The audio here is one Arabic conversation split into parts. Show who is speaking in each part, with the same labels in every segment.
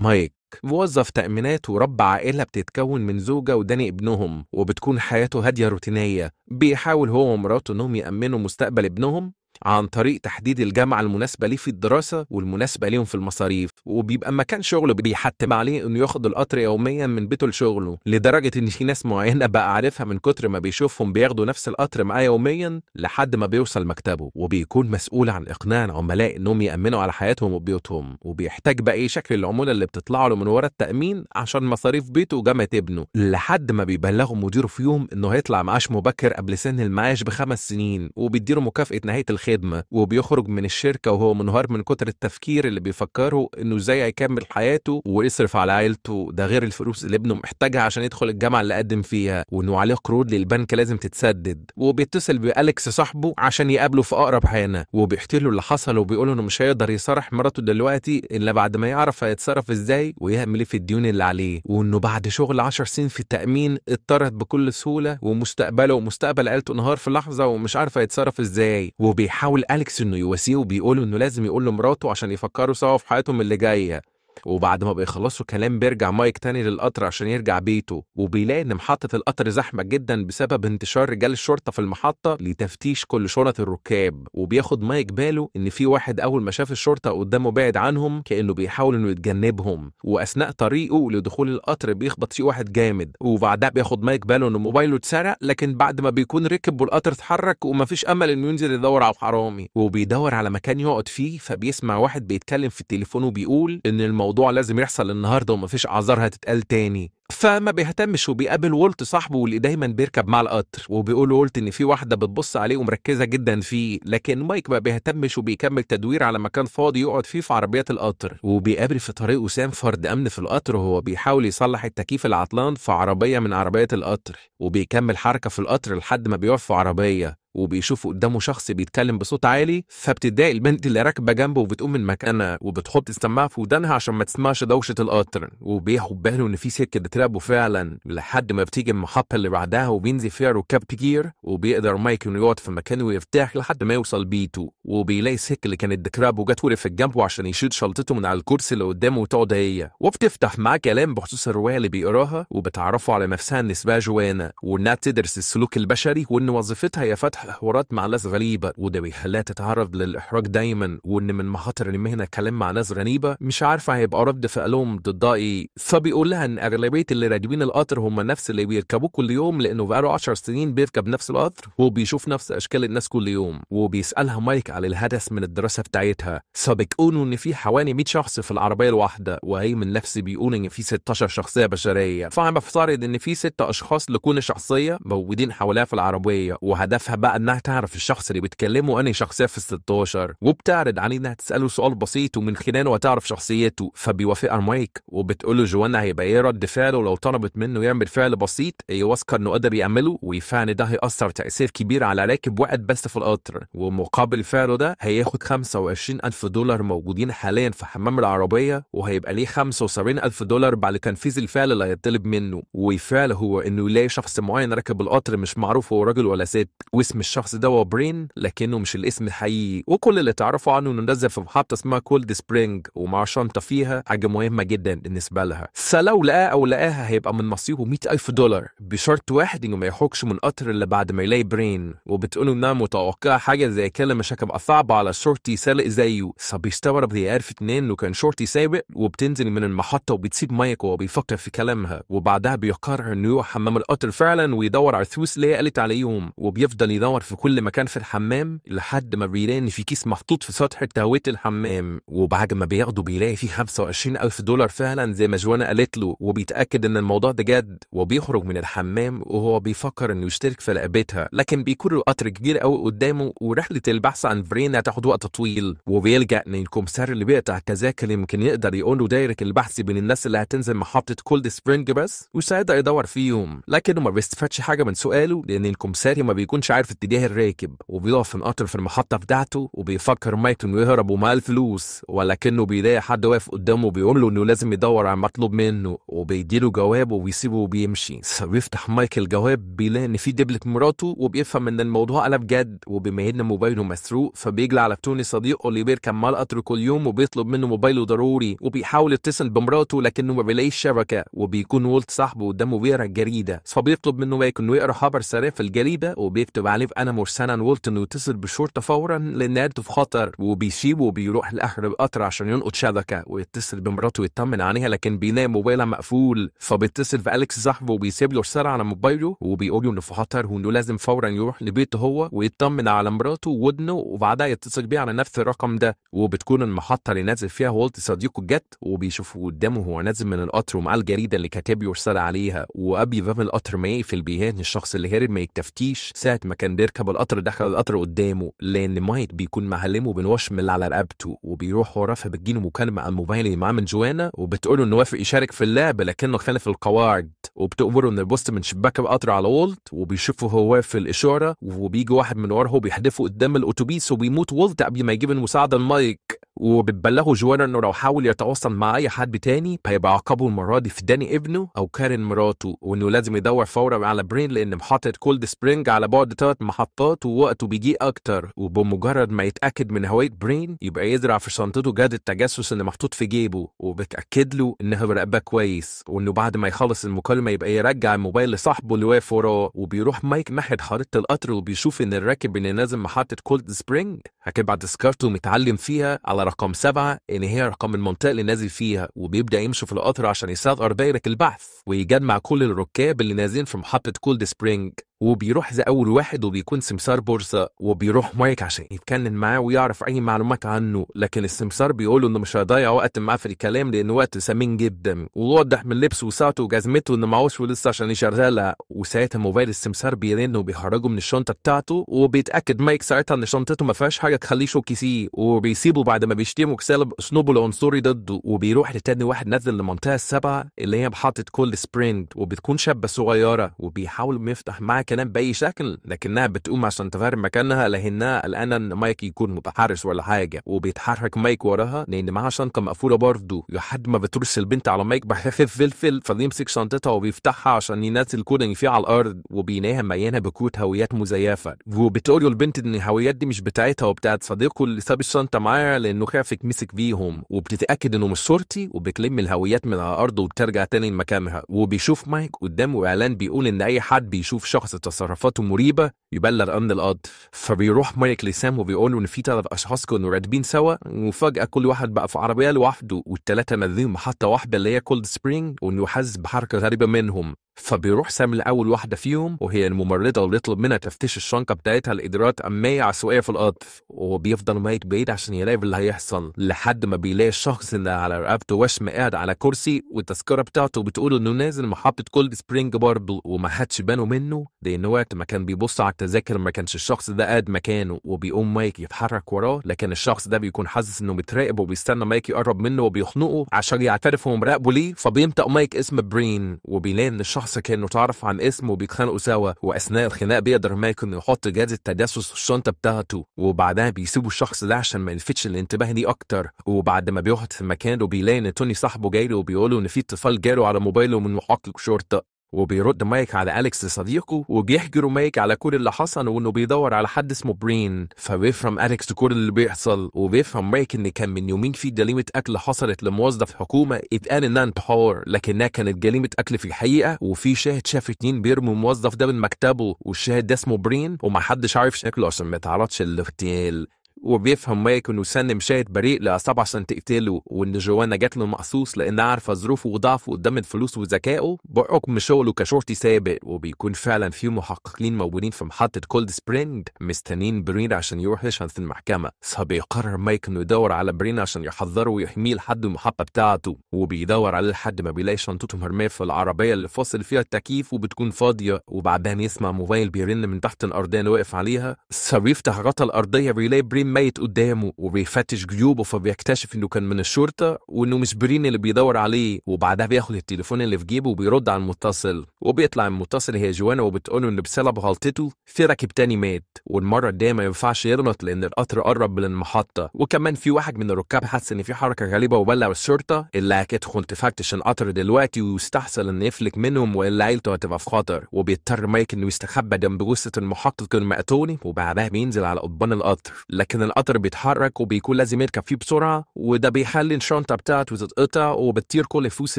Speaker 1: مايك موظف تأمينات ورب عائلة بتتكون من زوجة وداني ابنهم وبتكون حياته هادية روتينية بيحاول هو ومراته إنهم يأمنوا مستقبل ابنهم عن طريق تحديد الجامعة المناسبة ليه في الدراسة والمناسبة ليهم في المصاريف وبيبقى مكان شغله بيحتم عليه انه ياخد القطر يوميا من بيته لشغله لدرجة ان في ناس معينة بقى عارفها من كتر ما بيشوفهم بياخدوا نفس القطر معاه يوميا لحد ما بيوصل مكتبه وبيكون مسؤول عن اقناع عملاء انهم يأمنوا على حياتهم وبيوتهم وبيحتاج بقى ايه شكل العمولة اللي بتطلع له من ورا التأمين عشان مصاريف بيته وجامعة ابنه لحد ما بيبلغوا مديره في يوم انه هيطلع معاش مبكر قبل سن المعاش بخمس سنين وبيديله مكافأة نهاية الخير الخدمه وبيخرج من الشركه وهو منهار من كتر التفكير اللي بيفكره انه ازاي هيكمل حياته ويصرف على عيلته ده غير الفلوس اللي ابنه محتاجها عشان يدخل الجامعه اللي قدم فيها وانه عليه قروض للبنك لازم تتسدد وبيتصل بالكس صاحبه عشان يقابله في اقرب حانه وبيحكي له اللي حصل وبيقول انه مش هيقدر يصارح مراته دلوقتي الا بعد ما يعرف هيتصرف ازاي ويعمل ايه في الديون اللي عليه وانه بعد شغل 10 سنين في التامين اضطرت بكل سهوله ومستقبله ومستقبل عيلته انهار في لحظه ومش عارف هيتصرف ازاي وبيحاول بيحاول أليكس إنه يواسيه وبيقول إنه لازم يقول لمراته عشان يفكروا سوا في حياتهم اللي جاية وبعد ما بيخلصوا كلام بيرجع مايك تاني للقطر عشان يرجع بيته وبيلاقي ان محطة القطر زحمة جدا بسبب انتشار رجال الشرطة في المحطة لتفتيش كل شنط الركاب وبياخد مايك باله ان في واحد اول ما شاف الشرطة قدامه بعد عنهم كأنه بيحاول انه يتجنبهم واثناء طريقه لدخول القطر بيخبط فيه واحد جامد وبعدها بياخد مايك باله ان موبايله اتسرق لكن بعد ما بيكون ركب والقطر اتحرك ومفيش امل انه ينزل يدور على الحرامي وبيدور على مكان يقعد فيه فبيسمع واحد بيتكلم في التليفون وبيقول ان الم الموضوع لازم يحصل النهارده ومفيش اعذار هتتقال تاني فما بيهتمش وبيقابل وولت صاحبه واللي دايما بيركب مع القطر وبيقول وولت ان في واحده بتبص عليه ومركزه جدا فيه لكن مايك ما بيهتمش وبيكمل تدوير على مكان فاضي يقعد فيه في عربيات القطر وبيقابل في طريقه سام فرد امن في القطر وهو بيحاول يصلح التكييف العطلان في عربيه من عربيات القطر وبيكمل حركه في القطر لحد ما بيقف في عربيه وبيشوفوا قدامه شخص بيتكلم بصوت عالي فبتتضايق البنت اللي راكبه جنبه وبتقوم من مكانها وبتحط السماعه في ودانها عشان ما تسمعش دوشه القطر وبياخد باله ان في سكه بتراقبه فعلا لحد ما بتيجي المحطه اللي بعدها وبينزل فيها ركاب كتير وبيقدر مايك انه يقعد في مكانه ويرتاح لحد ما يوصل بيته وبيلاقي السكه اللي كانت بتراقبه جت وقف جنبه عشان يشيل شلطته من على الكرسي اللي قدامه وتقعد هي وبتفتح معاه كلام بخصوص الروايه اللي بيقراها وبتعرفه على نفسها ان اسمها جوانا وانها بتدرس السلوك البشري وان وظيفتها هي فتح حوارات مع ناس غريبه وده بيخليها تتعرض للاحراج دايما وان من مخاطر المهنه كلام مع ناس غريبه مش عارفه هيبقى رد فعلهم ضدها ايه فبيقول لها ان اغلبيه اللي راكبين القطر هم نفس اللي بيركبوه كل يوم لانه بقاله 10 سنين بيركب نفس القطر وبيشوف نفس اشكال الناس كل يوم وبيسالها مايك على الهدف من الدراسه بتاعتها فبتقول ان في حوالي 100 شخص في العربيه الواحده وهي من نفسي بيقول ان في 16 شخصيه بشريه فانا بفترض ان في 6 اشخاص لكل شخصيه موجودين حواليها في العربيه وهدفها بقى بقى انها تعرف الشخص اللي بتكلمه انهي شخصيه في 16 وبتعرض عليه انها تساله سؤال بسيط ومن خلاله هتعرف شخصيته فبيوافقها مايك وبتقول له جوانا هيبقى ايه رد فعله لو طلبت منه يعمل فعل بسيط هي إيه واثقه انه قادر يعمله وفعلا ده هيأثر تأثير كبير على راكب واحد بس في القطر ومقابل فعله ده هياخد 25000 دولار موجودين حاليا في حمام العربيه وهيبقى ليه 75000 دولار بعد تنفيذ الفعل اللي هيطلب منه والفعل هو انه يلاقي شخص معين راكب القطر مش معروف هو راجل ولا ست واسم اسم الشخص ده هو برين لكنه مش الاسم الحقيقي وكل اللي تعرفوا عنه انه نزل في محطه اسمها كولد سبرينج ومعاه شنطه فيها حاجه مهمه جدا بالنسبه لها فلو لقاها او لقاها هيبقى من نصيبه 100000 دولار بشرط واحد انه ما يحكش من قطر الا بعد ما يلاقي برين وبتقول انها متوقعه حاجه زي كده مش هتبقى صعبه على شرطي سالق زيه فبيستغرب هي عرفت منين انه كان شرطي سابق وبتنزل من المحطه وبتسيب مايك وهو بيفكر في كلامها وبعدها بيقرر انه يروح حمام القطر فعلا ويدور على الثروس اللي هي قالت عليهم وبيفضل يدور بينور في كل مكان في الحمام لحد ما بيلاقي ان في كيس محطوط في سطح تهويه الحمام وبعد ما بياخده بيلاقي فيه 25000 دولار فعلا زي ما جوانا قالت له وبيتاكد ان الموضوع ده جد وبيخرج من الحمام وهو بيفكر انه يشترك في لعبتها لكن بيكون القطر كبير قوي قدامه ورحله البحث عن فرينا هتاخد وقت طويل وبيلجا للكمسار اللي بيقطع التذاكر يمكن يقدر يقول له دايرك البحث بين الناس اللي هتنزل محطه كولد سبرينج بس ويساعدها يدور فيهم لكنه ما بيستفادش حاجه من سؤاله لان الكمساري ما بيكونش عارف اتجاه الراكب وبيقف في القطر في المحطة بتاعته وبيفكر مايك انه يهرب ومعاه الفلوس ولكنه بيلاقي حد واقف قدامه بيقول له انه لازم يدور على المطلوب منه وبيديله جواب وبيسيبه وبيمشي بيفتح مايك الجواب بيلاقي ان في دبلة مراته وبيفهم ان الموضوع قلب جد وبما ان موبايله مسروق فبيجلى على توني صديقه اللي بيركب معاه القطر كل يوم وبيطلب منه موبايله ضروري وبيحاول يتصل بمراته لكنه ما بيلاقيش شبكة وبيكون ولد صاحبه قدامه بيقرا الجريدة فبيطلب منه مايك انه يقرا خبر سريع في الجريدة وبيكتب عليه يبقى انا مرسلا وولتن ويتصل بالشرطه فورا لان عيلته في خطر وبيسيبه وبيروح لاخر القطر عشان ينقط شبكه ويتصل بمراته ويطمن عليها لكن بينام موبايلها مقفول فبيتصل في اليكس صاحبه وبيسيب له رساله على موبايله وبيقول له انه في خطر وانه لازم فورا يروح لبيته هو ويطمن على مراته وودنه وبعدها يتصل بيه على نفس الرقم ده وبتكون المحطه اللي نازل فيها والت صديقه جت وبيشوفه قدامه هو نازل من القطر ومعاه الجريده اللي كاتب له رساله عليها وقبل باب القطر ما يقفل بيهان الشخص اللي هرب ما يكتفتيش ساعه ما كان بيركب القطر دخل القطر قدامه لان مايك بيكون معلمه بالوشم اللي على رقبته وبيروح وراه فبتجيله مكالمه على الموبايل اللي معاه من جوانا وبتقوله انه وافق يشارك في اللعب لكنه خالف القواعد وبتأمره ان البوست من شباك القطر على وولت وبيشوفه هو في الاشاره وبيجي واحد من وراه وبيحدفه قدام الاتوبيس وبيموت وولت قبل ما يجيب المساعده لمايك وبتبلغه جوانا انه لو حاول يتواصل مع اي حد تاني هيبقى عقابه المره دي في داني ابنه او كارين مراته وانه لازم يدور فورا على برين لان محطه كولد سبرينج على بعد ثلاث محطات ووقته بيجي اكتر وبمجرد ما يتاكد من هويه برين يبقى يزرع في شنطته جهاز التجسس اللي محطوط في جيبه وبتاكد له انها مراقبه كويس وانه بعد ما يخلص المكالمه يبقى يرجع الموبايل لصاحبه اللي واقف وراه وبيروح مايك ناحيه حاره القطر وبيشوف ان الراكب اللي نازل محطه كولد سبرينج بعد سكارته متعلم فيها على رقم سبعة إن هي رقم المنطقة اللي نازل فيها وبيبدأ يمشي في القطر عشان يساعد دايرة البحث ويجمع كل الركاب اللي نازلين في محطة كولد سبرينج وبيروح زي اول واحد وبيكون سمسار بورصه وبيروح مايك عشان يتكلم معاه ويعرف اي معلومات عنه لكن السمسار بيقول له انه مش هيضيع وقت معاه في الكلام لان وقته ثمين جدا ووضح من لبسه وساعته وجزمته انه معهوش ولسه عشان يشغلها وساعتها موبايل السمسار بيرن وبيخرجه من الشنطه بتاعته وبيتاكد مايك ساعتها ان شنطته ما فيهاش حاجه تخليه شوكي سي وبيسيبه بعد ما بيشتمه بسبب اسلوبه العنصري ضده وبيروح لتاني واحد نزل لمنطقه السبعه اللي هي محطه كولد سبرينج وبتكون شابه صغيره وبيحاول يفتح معاك الكلام باي شكل لكنها بتقوم عشان تفهر مكانها لانها قلقانه ان مايك يكون متحرش ولا حاجه وبيتحرك مايك وراها لان معاها شنطه مقفوله برضه لحد ما بترس البنت على مايك بحفف فلفل فبيمسك شنطتها وبيفتحها عشان ينزل كود اللي فيه على الارض وبيناها مليانه بكود هويات مزيفه وبتقول البنت ان الهويات دي مش بتاعتها وبتاعت صديقه اللي ساب الشنطه معاها لانه خاف يتمسك بيهم وبتتاكد انه مش صورتي وبتلم الهويات من على الارض وبترجع تاني لمكانها وبيشوف مايك قدامه اعلان بيقول ان اي حد بيشوف شخص تصرفاته مريبه يبلغ امن القاضي فبيروح مايك لسام وبيقول له ان في ثلاث اشخاص كانوا راكبين سوا وفجاه كل واحد بقى في عربيه لوحده والثلاثه نازلين محطه واحده اللي هي كولد سبرينج وانه حاسس بحركه غريبه منهم فبيروح سام لاول واحده فيهم وهي الممرضه اللي يطلب منها تفتيش الشنطه بتاعتها لادارات امنيه عشوائيه في القطف وبيفضل ميت بعيد عشان يلاقي اللي هيحصل لحد ما بيلاقي الشخص اللي على رقبته وشم قاعد على كرسي والتذكره بتاعته بتقول انه نازل محطه كولد سبرينج برضه وما حدش بانه منه ده لان وقت ما كان بيبص على التذاكر ما كانش الشخص ده قاعد مكانه وبيقوم مايك يتحرك وراه لكن الشخص ده بيكون حاسس انه متراقب وبيستنى مايك يقرب منه وبيخنقه عشان يعترف هو مراقبه ليه فبينطق مايك اسم برين وبيلاقي ان الشخص كانه تعرف عن اسمه وبيتخانقوا سوا واثناء الخناق بيقدر مايك انه يحط جهاز التجسس في الشنطه بتاعته وبعدها بيسيبوا الشخص ده عشان ما يلفتش الانتباه ليه اكتر وبعد ما بيقعد في مكانه بيلاقي ان توني صاحبه جاي له وبيقول له ان في اتصال جاله على موبايله من محقق شرطه وبيرد مايك على أليكس صديقه وبيحجروا مايك على كل اللي حصل وإنه بيدور على حد اسمه برين فبيفهم أليكس كل اللي بيحصل وبيفهم مايك إن كان من يومين في جريمة أكل حصلت لموظف حكومة اتقال إنها انتحار لكنها كانت جريمة أكل في الحقيقة وفي شاهد شاف اتنين بيرموا الموظف ده من مكتبه والشاهد ده اسمه برين ومحدش عارف شكله عشان ما يتعرضش للاغتيال وبيفهم مايك انه سن مشاهد بريء لأصابع عشان تقتله وان جوانا جات له مقصوص لانها عارفه ظروفه وضعفه قدام الفلوس وذكائه بحكم شغله كشرطي سابق وبيكون فعلا في محققين موجودين في محطه كولد سبرينج مستنين برين عشان يروح يشهد في المحكمه فبيقرر مايك انه يدور على برين عشان يحذره ويحميه لحد المحطه بتاعته وبيدور عليه لحد ما بيلاقي شنطته مرميه في العربيه اللي فاصل فيها التكييف وبتكون فاضيه وبعدين يسمع موبايل بيرن من تحت الارضيه اللي واقف عليها فبيفتح غطا الارضيه بيلاقي برين ميت قدامه وبيفتش جيوبه فبيكتشف انه كان من الشرطه وانه مش برين اللي بيدور عليه وبعدها بياخد التليفون اللي في جيبه وبيرد على المتصل وبيطلع المتصل هي جوانا وبتقول انه بسبب غلطته في راكب تاني مات والمره دي ما ينفعش يغلط لان القطر قرب من المحطه وكمان في واحد من الركاب حس ان في حركه غريبه وبلغ الشرطه اللي هتدخل تفتش القطر دلوقتي ويستحسن ان يفلك منهم والا عيلته هتبقى في خطر وبيضطر مايك انه يستخبى جنب جثه المحقق الماتوني وبعدها بينزل على قضبان القطر لكن لكن القطر بيتحرك وبيكون لازم يركب فيه بسرعة وده بيخلي الشنطة بتاعته تتقطع وبتطير كل الفلوس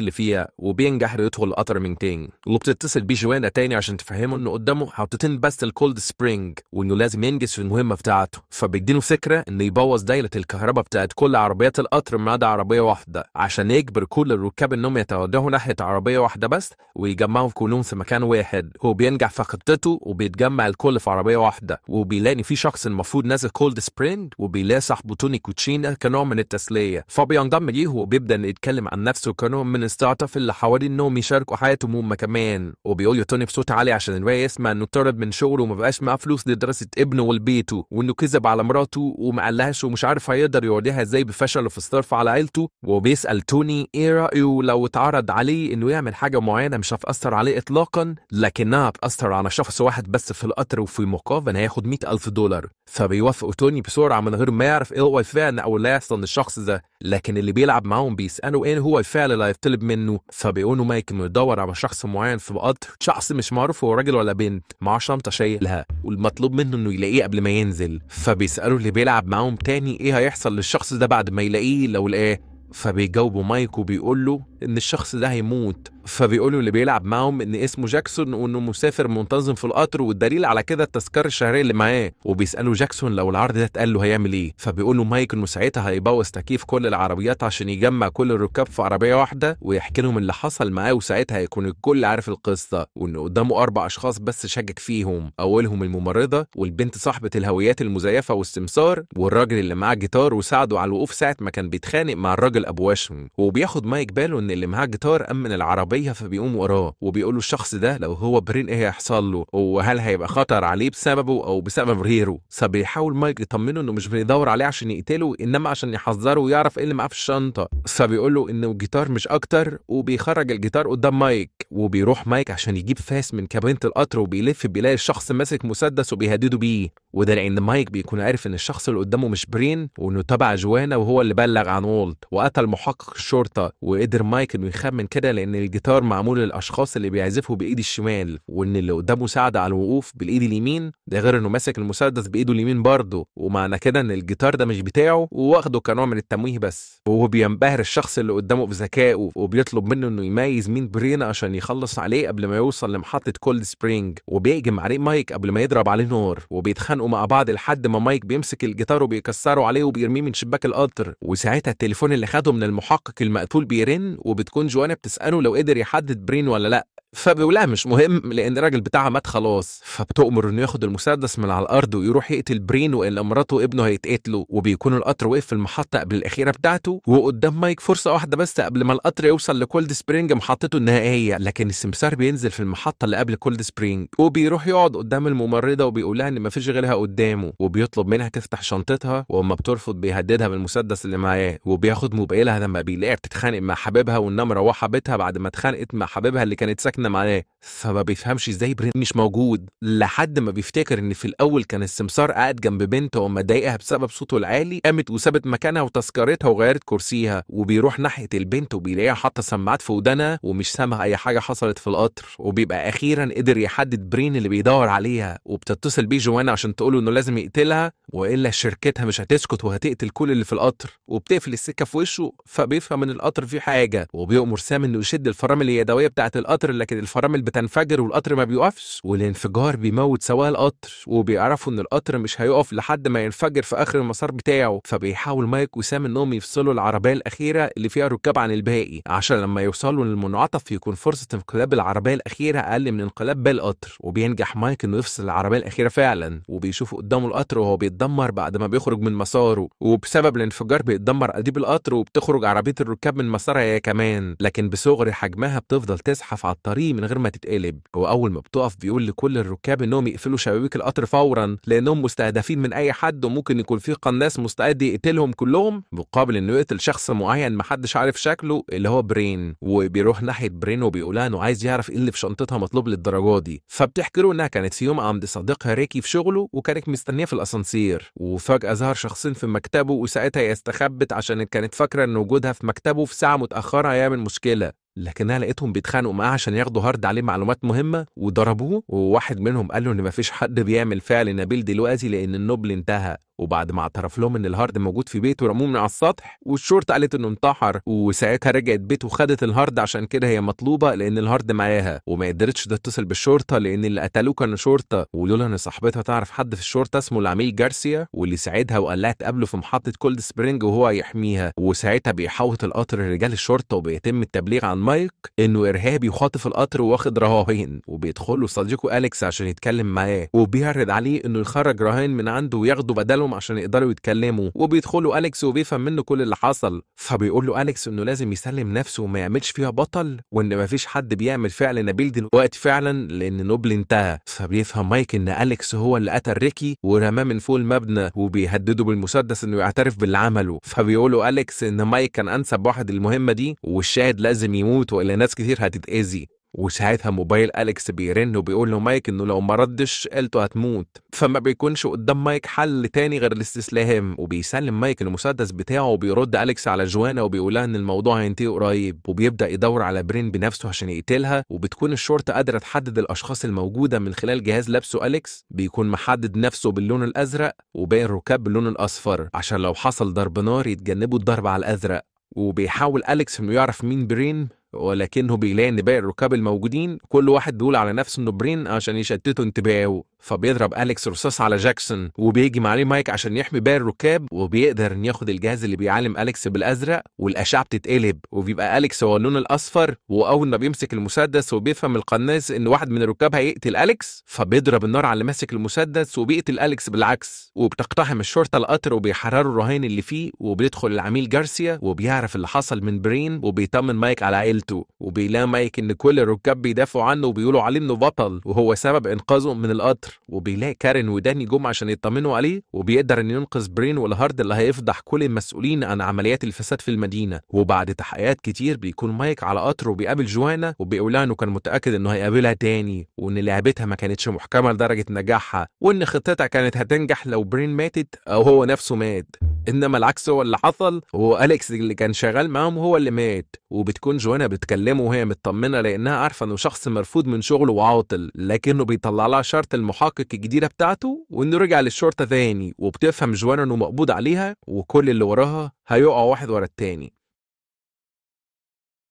Speaker 1: اللي فيها وبينجح يدخل القطر من تاني وبتتصل بيه جوانا تاني عشان تفهمه انه قدامه حاطتين بس الكولد سبرينج وانه لازم ينجز في المهمة بتاعته فبيديله فكرة انه يبوظ دايرة الكهرباء بتاعت كل عربيات القطر ما عدا عربية واحدة عشان يجبر كل الركاب انهم يتوجهوا ناحية عربية واحدة بس ويجمعهم كلهم في مكان واحد هو بينجح في خطته وبيتجمع الكل في عربية واحدة وبيلاقي في شخص المفروض نازل كولد سبرينج بيند وبيلاقي توني كوتشينا كنوع من التسليه فبينضم ليه وبيبدا يتكلم عن نفسه كنوع من الستارت اللي حواليه انهم يشاركوا حياتهم هم كمان وبيقول له توني بصوت عالي عشان الراي يسمع انه طرد من شغله ومبقاش معاه فلوس لدراسه ابنه ولبيته وانه كذب على مراته وما قالهاش ومش عارف هيقدر يوريها ازاي بفشله في الصرف على عيلته وبيسال توني ايه رايه لو اتعرض عليه انه يعمل حاجه معينه مش هتاثر عليه اطلاقا لكنها هتاثر على شخص واحد بس في القطر وفي مقابل هياخد 100000 دولار فبيوافق توني بصوت بسرعه من غير ما يعرف ايه هو الفعل او اللي هيحصل للشخص ده لكن اللي بيلعب معاهم بيسالوا ايه هو الفعل اللي هيطلب منه فبيقولوا انه يدور على شخص معين في قطر شخص مش معروف هو راجل ولا بنت معاه شنطه شايلها والمطلوب منه انه يلاقيه قبل ما ينزل فبيسالوا اللي بيلعب معاهم تاني ايه هيحصل للشخص ده بعد ما يلاقيه لو لقاه فبيجاوبوا مايك وبيقول له ان الشخص ده هيموت فبيقولوا اللي بيلعب معاهم ان اسمه جاكسون وانه مسافر منتظم في القطر والدليل على كده التذكره الشهريه اللي معاه وبيسالوا جاكسون لو العرض ده اتقال له هيعمل ايه فبيقولوا مايك انه ساعتها هيبوظ تكييف كل العربيات عشان يجمع كل الركاب في عربيه واحده ويحكي لهم اللي حصل معاه وساعتها هيكون الكل عارف القصه وان قدامه اربع اشخاص بس شكك فيهم اولهم الممرضه والبنت صاحبه الهويات المزيفه والسمسار والراجل اللي معاه جيتار وساعده على الوقوف ساعه ما كان بيتخانق مع الراجل الابواش وبياخد مايك باله ان اللي معاه جيتار امن العربيه فبيقوم وراه وبيقول له الشخص ده لو هو برين ايه هيحصل له وهل هيبقى خطر عليه بسببه او بسبب غيره فبيحاول مايك يطمنه انه مش بيدور عليه عشان يقتله انما عشان يحذره ويعرف ايه اللي معاه في الشنطه فبيقول له انه الجيتار مش اكتر وبيخرج الجيتار قدام مايك وبيروح مايك عشان يجيب فاس من كابينه القطر وبيلف بيلاقي الشخص ماسك مسدس وبيهدده بيه وده لان مايك بيكون عارف ان الشخص اللي قدامه مش برين وانه تبع جوانا وهو اللي بلغ عن وولت قتل محقق الشرطة وقدر مايك انه يخمن كده لان الجيتار معمول للاشخاص اللي بيعزفوا بايد الشمال وان اللي قدامه ساعد على الوقوف بالايد اليمين ده غير انه ماسك المسدس بايده اليمين برضه ومعنى كده ان الجيتار ده مش بتاعه وواخده كنوع من التمويه بس وهو بينبهر الشخص اللي قدامه بذكائه وبيطلب منه انه يميز مين برينا عشان يخلص عليه قبل ما يوصل لمحطة كولد سبرينج وبيهجم عليه مايك قبل ما يضرب عليه نار وبيتخانقوا مع بعض لحد ما مايك بيمسك الجيتار وبيكسره عليه وبيرميه من شباك القطر وساعتها التليفون اللي خد بياخده من المحقق المقتول بيرن وبتكون جوانا بتسأله لو قدر يحدد برين ولا لأ فبيقول لها مش مهم لان الراجل بتاعها مات خلاص فبتؤمر انه ياخد المسدس من على الارض ويروح يقتل برين والا مراته وابنه هيتقتلوا وبيكون القطر وقف في المحطه قبل الاخيره بتاعته وقدام مايك فرصه واحده بس قبل ما القطر يوصل لكولد سبرينج محطته النهائيه لكن السمسار بينزل في المحطه اللي قبل كولد سبرينج وبيروح يقعد قدام الممرضه وبيقول لها ان مفيش غيرها قدامه وبيطلب منها تفتح شنطتها واما بترفض بيهددها بالمسدس اللي معاه وبياخد موبايلها لما بيلاقيها بتتخانق مع حبيبها وانها مروحه بيتها بعد ما اتخانقت مع حبيبها اللي كانت ساكنه احنا معناه فما بيفهمش ازاي برين مش موجود لحد ما بيفتكر ان في الاول كان السمسار قاعد جنب بنته ومضايقها بسبب صوته العالي قامت وسابت مكانها وتذكرتها وغيرت كرسيها وبيروح ناحيه البنت وبيلاقيها حاطه سماعات في ودانها ومش سامع اي حاجه حصلت في القطر وبيبقى اخيرا قدر يحدد برين اللي بيدور عليها وبتتصل بيه جوانا عشان تقوله انه لازم يقتلها والا شركتها مش هتسكت وهتقتل كل اللي في القطر وبتقفل السكه في وشه فبيفهم ان القطر فيه حاجه وبيأمر سام انه يشد الفرامل اليدويه بتاعه القطر اللي لكن الفرامل بتنفجر والقطر ما بيقفش والانفجار بيموت سواق القطر وبيعرفوا ان القطر مش هيقف لحد ما ينفجر في اخر المسار بتاعه فبيحاول مايك وسام انهم يفصلوا العربيه الاخيره اللي فيها ركاب عن الباقي عشان لما يوصلوا للمنعطف يكون فرصه انقلاب العربيه الاخيره اقل من انقلاب باقي القطر وبينجح مايك انه يفصل العربيه الاخيره فعلا وبيشوف قدامه القطر وهو بيتدمر بعد ما بيخرج من مساره وبسبب الانفجار بيتدمر اديب القطر وبتخرج عربيه الركاب من مسارها هي كمان لكن بصغر حجمها بتفضل تزحف على الطريق بتجريه من غير ما تتقلب هو اول ما بتقف بيقول لكل الركاب انهم يقفلوا شبابيك القطر فورا لانهم مستهدفين من اي حد وممكن يكون في قناص مستعد يقتلهم كلهم مقابل انه يقتل شخص معين محدش عارف شكله اللي هو برين وبيروح ناحيه برين وبيقولها انه عايز يعرف ايه اللي في شنطتها مطلوب للدرجه دي فبتحكي له انها كانت في يوم عند صديقها ريكي في شغله وكانت مستنيه في الاسانسير وفجاه ظهر شخصين في مكتبه وساعتها هي استخبت عشان كانت فاكره ان وجودها في مكتبه في ساعه متاخره هيعمل مشكله لكن انا لقيتهم بيتخانقوا معاه عشان ياخدوا هارد عليه معلومات مهمه وضربوه وواحد منهم قال له ان مفيش حد بيعمل فعل نبيل دلوقتي لان النوبل انتهى وبعد ما اعترف لهم ان الهارد موجود في بيته رموه من على السطح والشرطه قالت انه انتحر وساعتها رجعت بيته وخدت الهارد عشان كده هي مطلوبه لان الهارد معاها وما قدرتش تتصل بالشرطه لان اللي قتلوه كانوا شرطه ولولا ان صاحبتها تعرف حد في الشرطه اسمه العميل جارسيا واللي ساعدها وقال لها تقابله في محطه كولد سبرينج وهو هيحميها وساعتها بيحوط القطر رجال الشرطه وبيتم التبليغ عن مايك انه ارهابي وخاطف القطر واخد رهائن وبيدخل له صديقه اليكس عشان يتكلم معاه وبيعرض عليه انه يخرج رهائن من عنده وياخده بدلهم عشان يقدروا يتكلموا وبيدخلوا أليكس وبيفهم منه كل اللي حصل فبيقول له أليكس إنه لازم يسلم نفسه وما يعملش فيها بطل وإن ما فيش حد بيعمل فعل نبيل دلوقتي فعلا لأن نوبل انتهى فبيفهم مايك إن أليكس هو اللي قتل ريكي ورماه من فوق المبنى وبيهدده بالمسدس إنه يعترف باللي عمله فبيقول له أليكس إن مايك كان أنسب واحد المهمة دي والشاهد لازم يموت وإلا ناس كتير هتتأذي وساعتها موبايل أليكس بيرن وبيقول له مايك إنه لو ما ردش قلته هتموت فما بيكونش قدام مايك حل تاني غير الاستسلام وبيسلم مايك المسدس بتاعه وبيرد أليكس على جوانا وبيقولها إن الموضوع هينتهي قريب وبيبدأ يدور على برين بنفسه عشان يقتلها وبتكون الشرطة قادرة تحدد الأشخاص الموجودة من خلال جهاز لابسه أليكس بيكون محدد نفسه باللون الأزرق وباقي الركاب باللون الأصفر عشان لو حصل ضرب نار يتجنبوا الضرب على الأزرق وبيحاول أليكس إنه يعرف مين برين ولكنه بيلاقي ان باقي الركاب الموجودين كل واحد بيقول على نفسه انه برين عشان يشتتوا انتباهه فبيضرب أليكس رصاص على جاكسون وبيجي عليه مايك عشان يحمي باقي الركاب وبيقدر إن ياخد الجهاز اللي بيعلم أليكس بالأزرق والأشعة بتتقلب وبيبقى أليكس هو اللون الأصفر وأول ما بيمسك المسدس وبيفهم القناص إن واحد من الركاب هيقتل أليكس فبيضرب النار على اللي ماسك المسدس وبيقتل أليكس بالعكس وبتقتحم الشرطة القطر وبيحرروا الرهين اللي فيه وبيدخل العميل جارسيا وبيعرف اللي حصل من برين وبيطمن مايك على عيلته وبيلاقي مايك إن كل الركاب بيدافعوا عنه وبيقولوا عليه إنه بطل وهو سبب إنقاذه من القطر وبيلاقي كارين وداني جم عشان يطمنوا عليه وبيقدر انه ينقذ برين والهارد اللي هيفضح كل المسؤولين عن عمليات الفساد في المدينه وبعد تحقيقات كتير بيكون مايك على قطر وبيقابل جوانا وبيقول لها انه كان متاكد انه هيقابلها تاني وان لعبتها ما كانتش محكمه لدرجه نجاحها وان خطتها كانت هتنجح لو برين ماتت او هو نفسه مات انما العكس هو اللي حصل هو اليكس اللي كان شغال معاهم هو اللي مات وبتكون جوانا بتكلمه وهي مطمنه لانها عارفه انه شخص مرفوض من شغله وعاطل لكنه بيطلع لها شرط المحقق الجديده بتاعته وانه رجع للشرطه ثاني وبتفهم جوانا انه مقبوض عليها وكل اللي وراها هيقع واحد ورا التاني